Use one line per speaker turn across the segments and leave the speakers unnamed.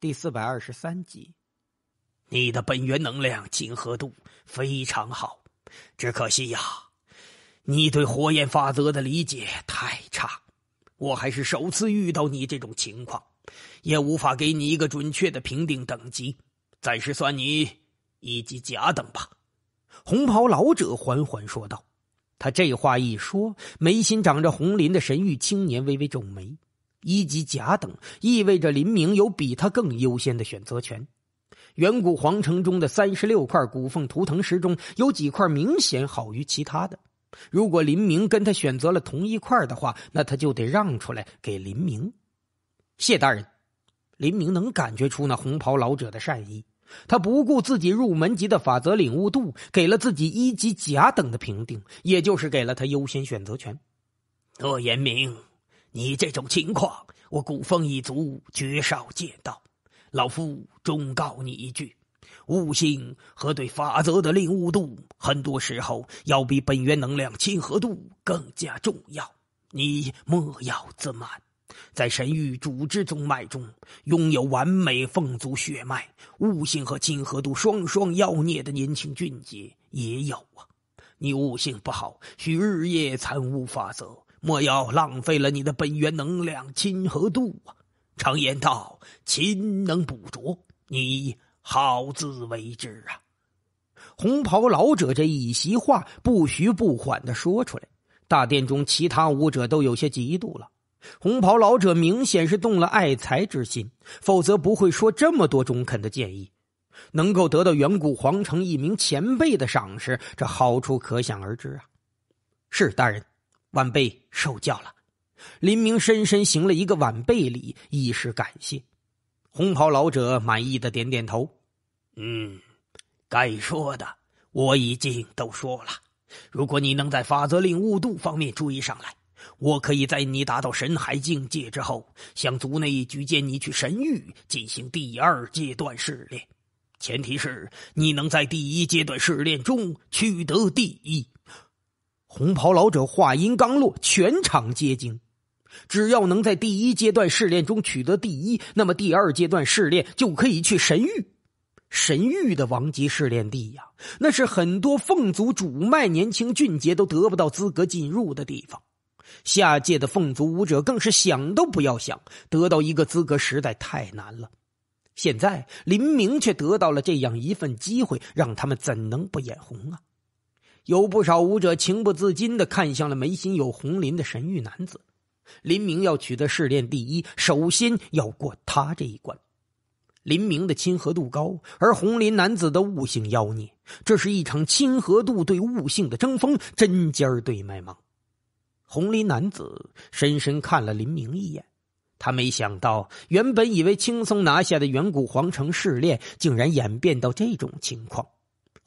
第四百二十三集，你的本源能量亲和度非常好，只可惜呀，你对火焰法则的理解太差。我还是首次遇到你这种情况，也无法给你一个准确的评定等级，暂时算你一级甲等吧。”红袍老者缓缓说道。他这话一说，眉心长着红鳞的神域青年微微皱眉。一级甲等意味着林明有比他更优先的选择权。远古皇城中的三十六块古凤图腾石中有几块明显好于其他的。如果林明跟他选择了同一块的话，那他就得让出来给林明。谢大人，林明能感觉出那红袍老者的善意，他不顾自己入门级的法则领悟度，给了自己一级甲等的评定，也就是给了他优先选择权。诺言明。你这种情况，我古风一族绝少见到。老夫忠告你一句：悟性和对法则的领悟度，很多时候要比本源能量亲和度更加重要。你莫要自满。在神域主之宗脉中，拥有完美凤族血脉、悟性和亲和度双双妖孽的年轻俊杰也有啊。你悟性不好，需日夜参悟法则。莫要浪费了你的本源能量亲和度啊！常言道，勤能补拙，你好自为之啊！红袍老者这一席话不徐不缓的说出来，大殿中其他武者都有些嫉妒了。红袍老者明显是动了爱才之心，否则不会说这么多中肯的建议。能够得到远古皇城一名前辈的赏识，这好处可想而知啊！是大人。晚辈受教了，林明深深行了一个晚辈礼，以示感谢。红袍老者满意的点点头，嗯，该说的我已经都说了。如果你能在法则领悟度方面追上来，我可以在你达到神海境界之后，向族内举荐你去神域进行第二阶段试炼，前提是你能在第一阶段试炼中取得第一。红袍老者话音刚落，全场皆惊。只要能在第一阶段试炼中取得第一，那么第二阶段试炼就可以去神域。神域的王级试炼地呀，那是很多凤族主脉年轻俊杰都得不到资格进入的地方。下界的凤族武者更是想都不要想，得到一个资格实在太难了。现在林明却得到了这样一份机会，让他们怎能不眼红啊？有不少武者情不自禁的看向了眉心有红鳞的神域男子。林明要取得试炼第一，首先要过他这一关。林明的亲和度高，而红林男子的悟性妖孽，这是一场亲和度对悟性的争锋，针尖对麦芒。红林男子深深看了林明一眼，他没想到，原本以为轻松拿下的远古皇城试炼，竟然演变到这种情况。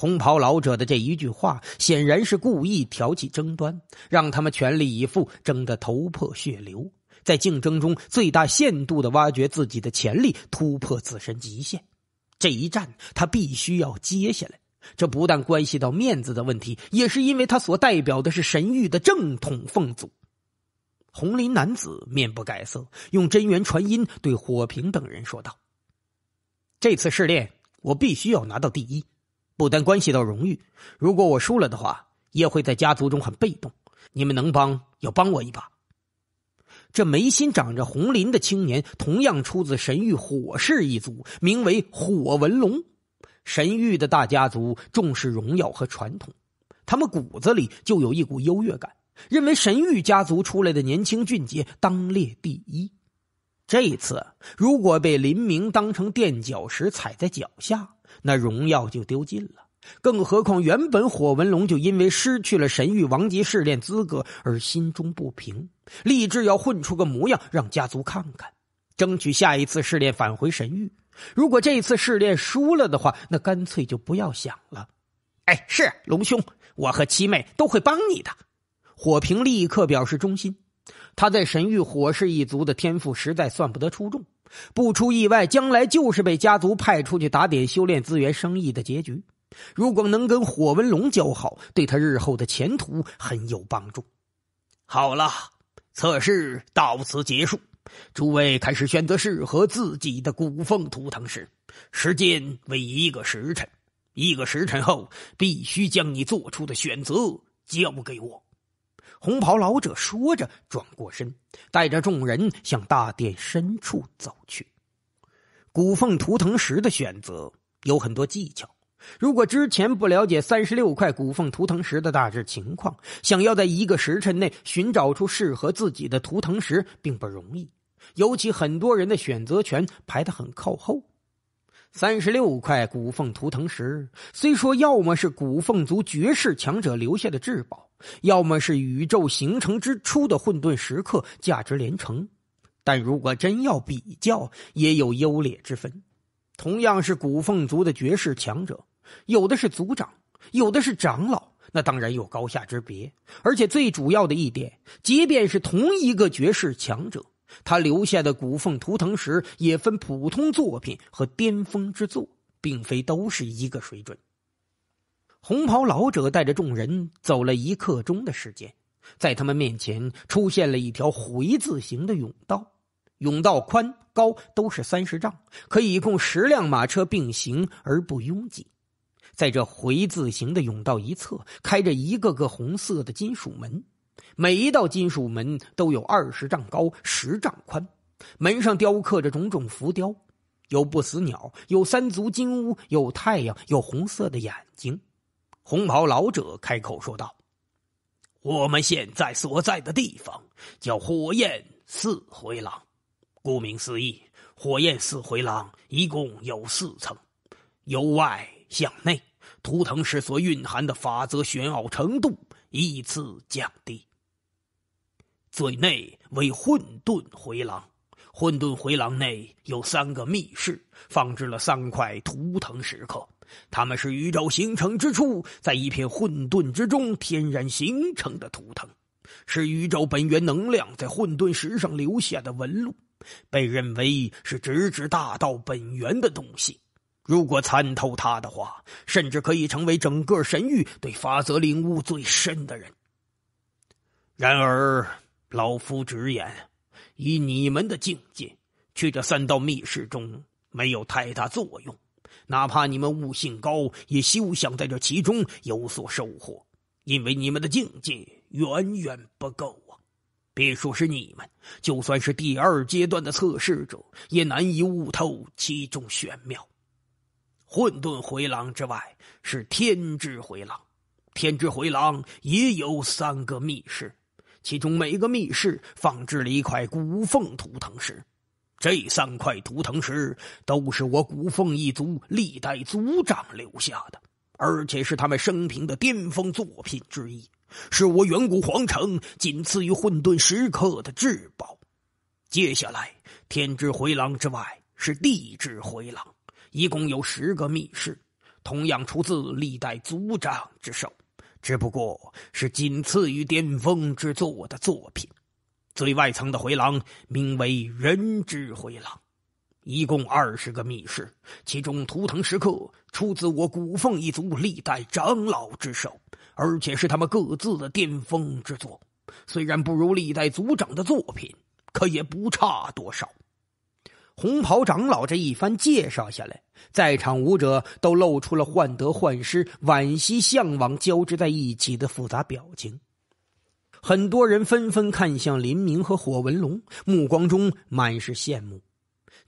红袍老者的这一句话显然是故意挑起争端，让他们全力以赴，争得头破血流，在竞争中最大限度的挖掘自己的潜力，突破自身极限。这一战他必须要接下来，这不但关系到面子的问题，也是因为他所代表的是神域的正统凤祖。红林男子面不改色，用真元传音对火平等人说道：“这次试炼，我必须要拿到第一。”不单关系到荣誉，如果我输了的话，也会在家族中很被动。你们能帮，要帮我一把。这眉心长着红鳞的青年，同样出自神域火氏一族，名为火文龙。神域的大家族重视荣耀和传统，他们骨子里就有一股优越感，认为神域家族出来的年轻俊杰当列第一。这一次，如果被林明当成垫脚石踩在脚下。那荣耀就丢尽了。更何况，原本火文龙就因为失去了神域王级试炼资格而心中不平，立志要混出个模样，让家族看看，争取下一次试炼返回神域。如果这次试炼输了的话，那干脆就不要想了。哎，是龙兄，我和七妹都会帮你的。火平立刻表示忠心。他在神域火氏一族的天赋实在算不得出众。不出意外，将来就是被家族派出去打点修炼资源生意的结局。如果能跟火纹龙交好，对他日后的前途很有帮助。好了，测试到此结束，诸位开始选择适合自己的古风图腾时，时间为一个时辰。一个时辰后，必须将你做出的选择交给我。红袍老者说着，转过身，带着众人向大殿深处走去。古凤图腾石的选择有很多技巧，如果之前不了解三十六块古凤图腾石的大致情况，想要在一个时辰内寻找出适合自己的图腾石并不容易，尤其很多人的选择权排得很靠后。三十六块古凤图腾石，虽说要么是古凤族绝世强者留下的至宝，要么是宇宙形成之初的混沌石刻，价值连城。但如果真要比较，也有优劣之分。同样是古凤族的绝世强者，有的是族长，有的是长老，那当然有高下之别。而且最主要的一点，即便是同一个绝世强者。他留下的古凤图腾石也分普通作品和巅峰之作，并非都是一个水准。红袍老者带着众人走了一刻钟的时间，在他们面前出现了一条回字形的甬道，甬道宽高都是三十丈，可以供十辆马车并行而不拥挤。在这回字形的甬道一侧，开着一个个红色的金属门。每一道金属门都有二十丈高、十丈宽，门上雕刻着种种浮雕，有不死鸟，有三足金乌，有太阳，有红色的眼睛。红袍老者开口说道：“我们现在所在的地方叫火焰四回廊，顾名思义，火焰四回廊一共有四层，由外向内，图腾石所蕴含的法则玄奥程度依次降低。”最内为混沌回廊，混沌回廊内有三个密室，放置了三块图腾石刻。它们是宇宙形成之初，在一片混沌之中天然形成的图腾，是宇宙本源能量在混沌石上留下的纹路，被认为是直指大道本源的东西。如果参透它的话，甚至可以成为整个神域对法则领悟最深的人。然而。老夫直言，以你们的境界去这三道密室中，没有太大作用。哪怕你们悟性高，也休想在这其中有所收获，因为你们的境界远远不够啊！别说是你们，就算是第二阶段的测试者，也难以悟透其中玄妙。混沌回廊之外是天之回廊，天之回廊也有三个密室。其中每个密室放置了一块古凤图腾石，这三块图腾石都是我古凤一族历代族长留下的，而且是他们生平的巅峰作品之一，是我远古皇城仅次于混沌石刻的至宝。接下来，天之回廊之外是地之回廊，一共有十个密室，同样出自历代族长之手。只不过是仅次于巅峰之作的作品。最外层的回廊名为“人之回廊”，一共二十个密室，其中图腾石刻出自我古凤一族历代长老之手，而且是他们各自的巅峰之作。虽然不如历代族长的作品，可也不差多少。红袍长老这一番介绍下来，在场武者都露出了患得患失、惋惜、向往交织在一起的复杂表情。很多人纷纷看向林明和火文龙，目光中满是羡慕。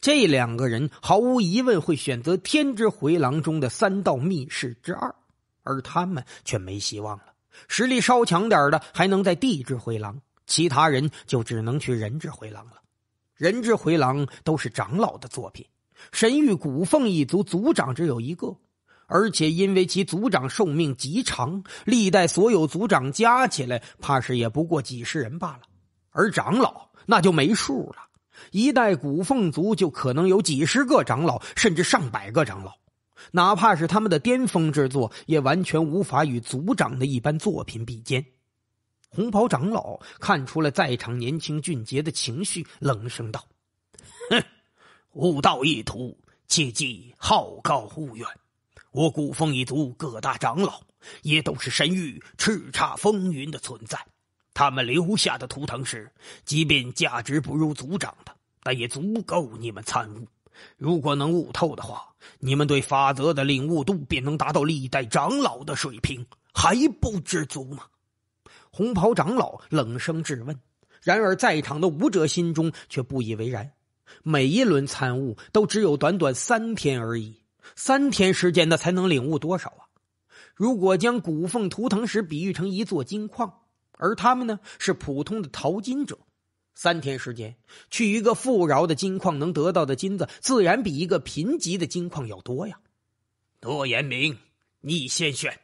这两个人毫无疑问会选择天之回廊中的三道密室之二，而他们却没希望了。实力稍强点的还能在地之回廊，其他人就只能去人之回廊了。人之回廊都是长老的作品。神域古凤一族族长只有一个，而且因为其族长寿命极长，历代所有族长加起来，怕是也不过几十人罢了。而长老那就没数了，一代古凤族就可能有几十个长老，甚至上百个长老。哪怕是他们的巅峰之作，也完全无法与族长的一般作品比肩。红袍长老看出了在场年轻俊杰的情绪，冷声道：“哼，悟道一途，切记好高骛远。我古风一族各大长老也都是神域叱咤风云的存在，他们留下的图腾石，即便价值不如族长的，但也足够你们参悟。如果能悟透的话，你们对法则的领悟度便能达到历代长老的水平，还不知足吗？”红袍长老冷声质问，然而在场的武者心中却不以为然。每一轮参悟都只有短短三天而已，三天时间的才能领悟多少啊？如果将古凤图腾石比喻成一座金矿，而他们呢是普通的淘金者，三天时间去一个富饶的金矿，能得到的金子自然比一个贫瘠的金矿要多呀。多言明，你先选。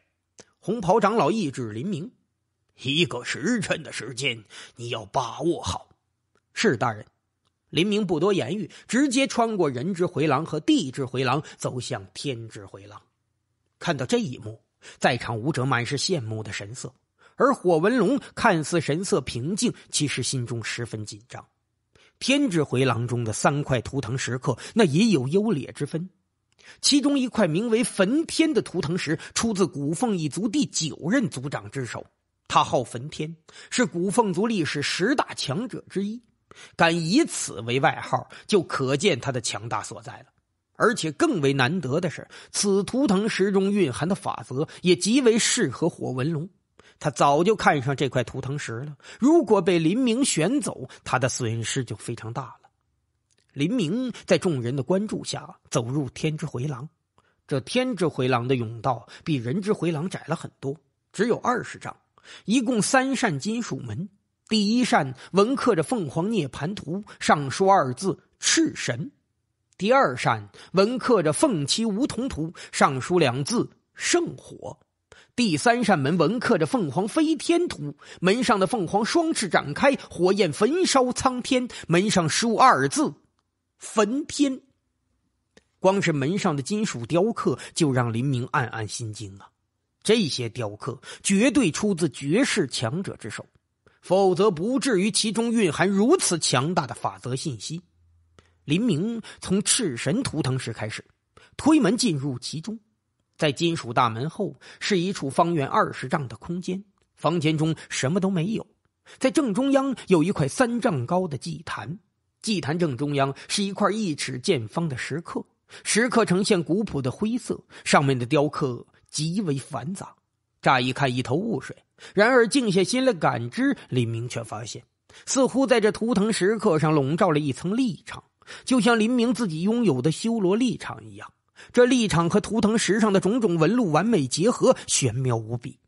红袍长老意志灵明。一个时辰的时间，你要把握好。是大人，林明不多言语，直接穿过人之回廊和地之回廊，走向天之回廊。看到这一幕，在场武者满是羡慕的神色。而火文龙看似神色平静，其实心中十分紧张。天之回廊中的三块图腾石刻，那也有优劣之分。其中一块名为“焚天”的图腾石，出自古凤一族第九任族长之手。他号焚天，是古凤族历史十大强者之一。敢以此为外号，就可见他的强大所在了。而且更为难得的是，此图腾石中蕴含的法则也极为适合火纹龙。他早就看上这块图腾石了，如果被林明选走，他的损失就非常大了。林明在众人的关注下走入天之回廊。这天之回廊的甬道比人之回廊窄了很多，只有二十丈。一共三扇金属门，第一扇纹刻着凤凰涅槃图，上书二字“赤神”；第二扇纹刻着凤栖梧桐图，上书两字“圣火”；第三扇门纹刻着凤凰飞天图，门上的凤凰双翅展开，火焰焚烧苍天，门上书二字“焚天”。光是门上的金属雕刻，就让林明暗暗心惊啊。这些雕刻绝对出自绝世强者之手，否则不至于其中蕴含如此强大的法则信息。林明从赤神图腾时开始，推门进入其中。在金属大门后是一处方圆二十丈的空间，房间中什么都没有。在正中央有一块三丈高的祭坛，祭坛正中央是一块一尺见方的石刻，石刻呈现古朴的灰色，上面的雕刻。极为繁杂，乍一看一头雾水。然而静下心来感知，林明却发现，似乎在这图腾石刻上笼罩了一层立场，就像林明自己拥有的修罗立场一样。这立场和图腾石上的种种纹路完美结合，玄妙无比。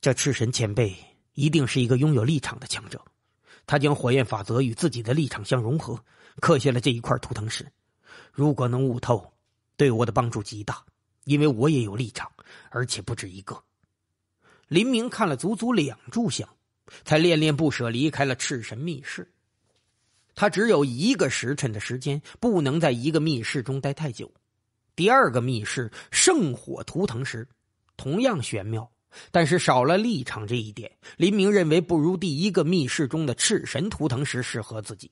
这赤神前辈一定是一个拥有立场的强者，他将火焰法则与自己的立场相融合，刻下了这一块图腾石。如果能悟透，对我的帮助极大。因为我也有立场，而且不止一个。林明看了足足两炷香，才恋恋不舍离开了赤神密室。他只有一个时辰的时间，不能在一个密室中待太久。第二个密室圣火图腾石同样玄妙，但是少了立场这一点，林明认为不如第一个密室中的赤神图腾石适合自己。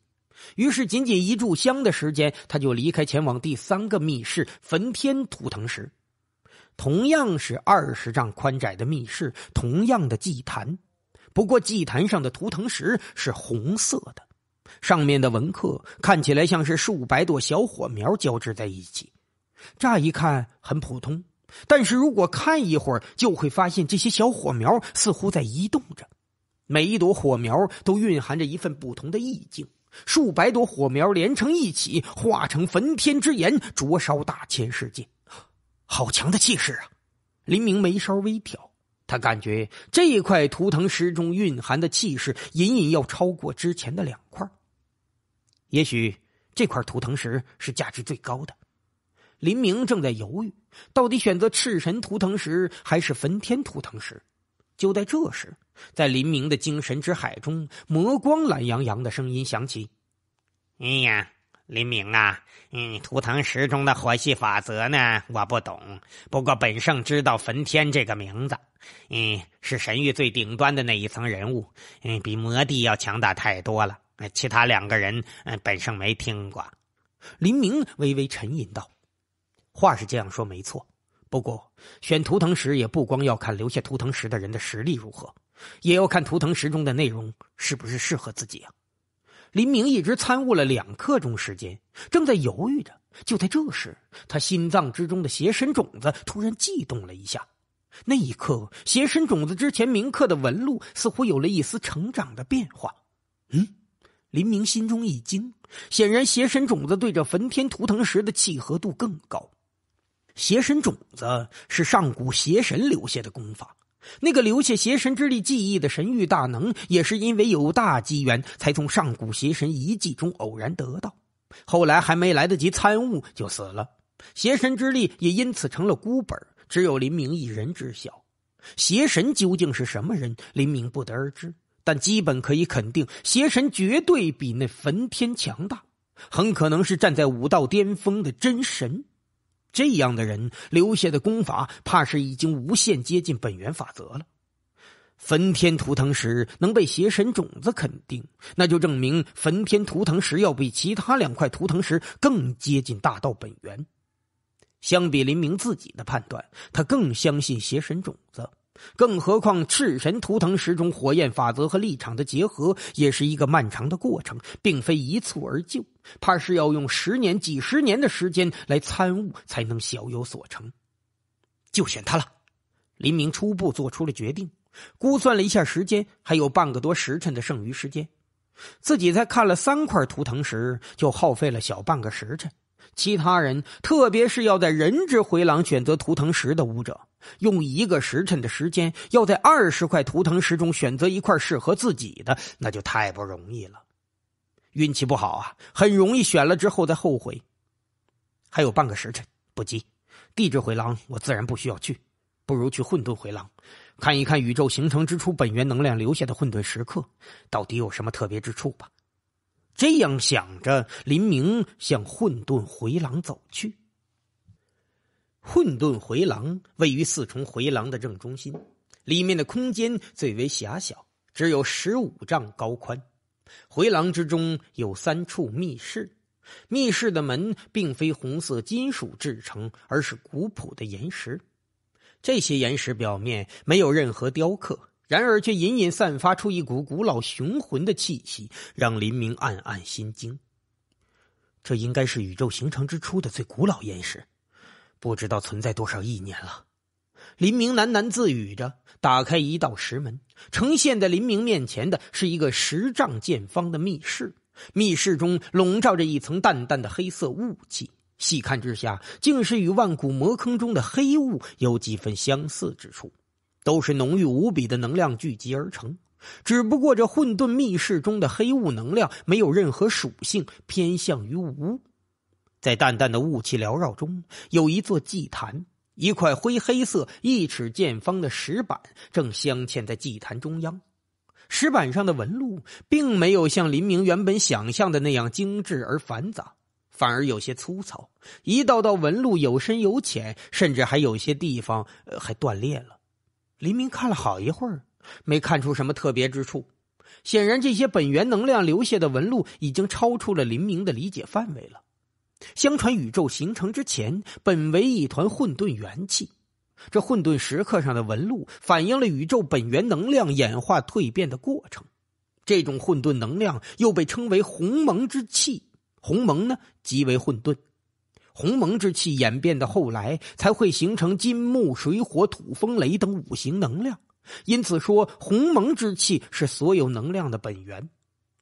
于是，仅仅一炷香的时间，他就离开，前往第三个密室焚天图腾石。同样是二十丈宽窄的密室，同样的祭坛，不过祭坛上的图腾石是红色的，上面的纹刻看起来像是数百朵小火苗交织在一起，乍一看很普通，但是如果看一会儿，就会发现这些小火苗似乎在移动着，每一朵火苗都蕴含着一份不同的意境，数百朵火苗连成一起，化成焚天之炎，灼烧大千世界。好强的气势啊！林明眉梢微挑，他感觉这一块图腾石中蕴含的气势隐隐要超过之前的两块。也许这块图腾石是价值最高的。林明正在犹豫，到底选择赤神图腾石还是焚天图腾石。就在这时，在林明的精神之海中，魔光懒洋洋的声音响起：“哎呀。”林明啊，嗯，图腾石中的火系法则呢，我不懂。不过本圣知道“焚天”这个名字，嗯，是神域最顶端的那一层人物，嗯，比魔帝要强大太多了。其他两个人，嗯，本圣没听过。林明微微沉吟道：“话是这样说没错，不过选图腾石也不光要看留下图腾石的人的实力如何，也要看图腾石中的内容是不是适合自己啊。”林明一直参悟了两刻钟时间，正在犹豫着。就在这时，他心脏之中的邪神种子突然悸动了一下。那一刻，邪神种子之前铭刻的纹路似乎有了一丝成长的变化。嗯，林明心中一惊，显然邪神种子对着焚天图腾石的契合度更高。邪神种子是上古邪神留下的功法。那个留下邪神之力记忆的神域大能，也是因为有大机缘，才从上古邪神遗迹中偶然得到。后来还没来得及参悟，就死了。邪神之力也因此成了孤本，只有林明一人知晓。邪神究竟是什么人，林明不得而知。但基本可以肯定，邪神绝对比那焚天强大，很可能是站在武道巅峰的真神。这样的人留下的功法，怕是已经无限接近本源法则了。焚天图腾石能被邪神种子肯定，那就证明焚天图腾石要比其他两块图腾石更接近大道本源。相比林明自己的判断，他更相信邪神种子。更何况，赤神图腾十种火焰法则和立场的结合，也是一个漫长的过程，并非一蹴而就，怕是要用十年、几十年的时间来参悟，才能小有所成。就选他了，林明初步做出了决定。估算了一下时间，还有半个多时辰的剩余时间，自己才看了三块图腾时，就耗费了小半个时辰。其他人，特别是要在人之回廊选择图腾石的武者，用一个时辰的时间，要在二十块图腾石中选择一块适合自己的，那就太不容易了。运气不好啊，很容易选了之后再后悔。还有半个时辰，不急。地质回廊我自然不需要去，不如去混沌回廊，看一看宇宙形成之初本源能量留下的混沌时刻，到底有什么特别之处吧。这样想着，林明向混沌回廊走去。混沌回廊位于四重回廊的正中心，里面的空间最为狭小，只有十五丈高宽。回廊之中有三处密室，密室的门并非红色金属制成，而是古朴的岩石。这些岩石表面没有任何雕刻。然而，却隐隐散发出一股古老雄浑的气息，让林明暗暗心惊。这应该是宇宙形成之初的最古老岩石，不知道存在多少亿年了。林明喃喃自语着，打开一道石门，呈现在林明面前的是一个十丈见方的密室。密室中笼罩着一层淡淡的黑色雾气，细看之下，竟是与万古魔坑中的黑雾有几分相似之处。都是浓郁无比的能量聚集而成，只不过这混沌密室中的黑雾能量没有任何属性，偏向于无。在淡淡的雾气缭绕中，有一座祭坛，一块灰黑色一尺见方的石板正镶嵌在祭坛中央。石板上的纹路并没有像林明原本想象的那样精致而繁杂，反而有些粗糙，一道道纹路有深有浅，甚至还有些地方还断裂了。林明看了好一会儿，没看出什么特别之处。显然，这些本源能量留下的纹路已经超出了林明的理解范围了。相传宇宙形成之前，本为一团混沌元气。这混沌石刻上的纹路，反映了宇宙本源能量演化蜕变的过程。这种混沌能量又被称为鸿蒙之气。鸿蒙呢，即为混沌。鸿蒙之气演变的后来，才会形成金木水火土风雷等五行能量。因此说，鸿蒙之气是所有能量的本源。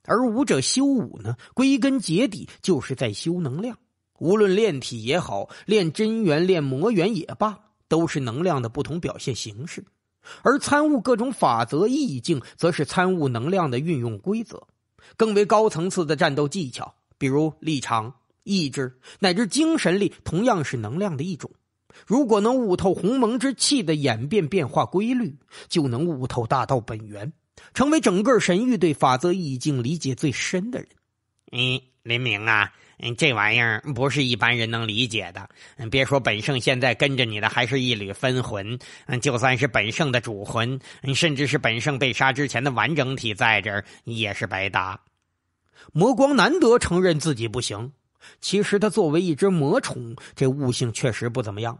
而武者修武呢，归根结底就是在修能量。无论练体也好，练真元、练魔元也罢，都是能量的不同表现形式。而参悟各种法则意境，则是参悟能量的运用规则。更为高层次的战斗技巧，比如立场。意志乃至精神力同样是能量的一种。如果能悟透鸿蒙之气的演变变化规律，就能悟透大道本源，成为整个神域对法则意境理解最深的人。嗯，林明啊，这玩意儿不是一般人能理解的。别说本圣现在跟着你的还是一缕分魂，嗯，就算是本圣的主魂，甚至是本圣被杀之前的完整体在这儿也是白搭。魔光难得承认自己不行。其实他作为一只魔宠，这悟性确实不怎么样。